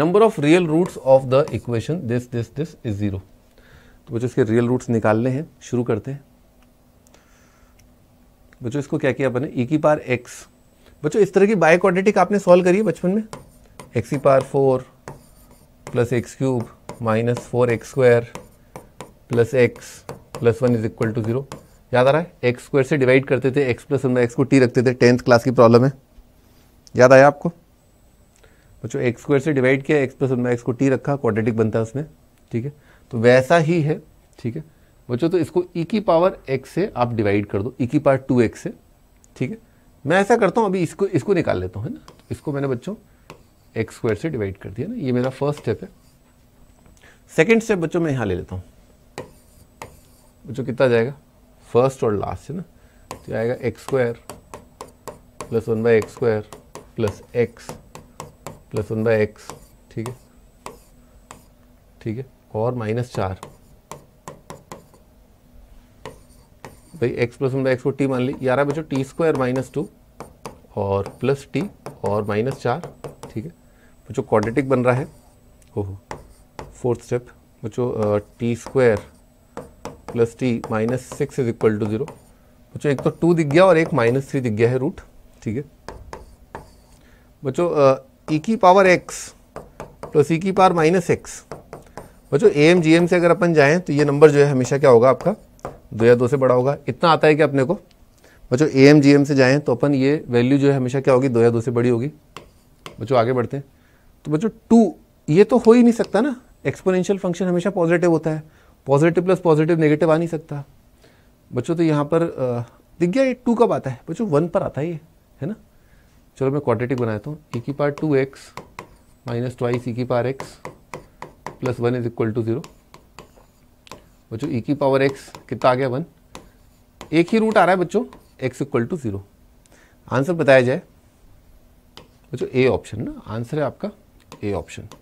number of real roots of the equation this this this is zero तो बच्चों इसके real roots निकालने हैं शुरू करते हैं बच्चों इसको क्या किया अपने ई e की पार एक्स बच्चों इस तरह की बायो क्वाड्रेटिक आपने सॉल्व करी है बचपन में एक्स ई power four plus x cube minus four x square plus x plus one is equal to zero याद आ रहा है एक्स स्क्वायर से डिवाइड करते थे एक्स प्लस वन एक्स को टी रखते थे टेंथ क्लास की प्रॉब्लम है याद आया आपको बच्चों एक्स स्क्वायर से डिवाइड किया एक्स प्लस वन एक्स को टी रखा क्वाड्रेटिक बनता है उसमें ठीक है तो वैसा ही है ठीक है बच्चों तो इसको ई e की पावर एक्स से आप डिवाइड कर दो ई e की पावर टू एक्स से ठीक है मैं ऐसा करता हूँ अभी इसको इसको निकाल लेता हूँ है ना इसको मैंने बच्चों एक्स स्क्वायर से डिवाइड कर दिया ना ये मेरा फर्स्ट स्टेप है सेकेंड स्टेप बच्चों मैं यहाँ ले लेता हूँ बच्चों कितना जाएगा फर्स्ट और लास्ट है ना तो आएगा x square plus one by x square plus x plus one by x ठीक है ठीक है और माइनस चार भाई x plus one by x को टी मान ली ग्यारह बचो टी स्क्वायर माइनस टू और प्लस टी और माइनस चार ठीक है बच्चों क्वाड्रेटिक बन रहा है ओहो फोर्थ स्टेप बच्चों t square plus t minus six is equal to zero बच्चों एक तो टू दिख गया और एक माइनस थ्री दिख गया है रूट ठीक है बच्चों ई e की पावर एक्स प्लस ई की पावर माइनस एक्स बच्चों ए एम जी एम से अगर अपन जाएं तो ये नंबर जो है हमेशा क्या होगा आपका दो या दो से बड़ा होगा इतना आता है कि अपने को बच्चों ए एम जी एम से जाएं तो अपन ये वैल्यू जो है हमेशा क्या होगी दो या दो से बड़ी होगी बच्चों आगे बढ़ते हैं तो बच्चों टू ये तो हो ही नहीं सकता ना एक्सपोनेंशियल फंक्शन हमेशा पॉजिटिव होता है पॉजिटिव प्लस पॉजिटिव नेगेटिव आ नहीं सकता बच्चों तो यहाँ पर दिख गया ये टू कब आता है बच्चों वन पर आता है ये है ना चलो मैं क्वाड्रेटिक बनाता हूँ ई e की power two x minus twice e की power x plus one is equal to zero बच्चों ई e की पावर एक्स कितना आ गया वन एक ही रूट आ रहा है बच्चों x equal to zero answer बताया जाए बच्चों ए ऑप्शन ना आंसर है आपका ए ऑप्शन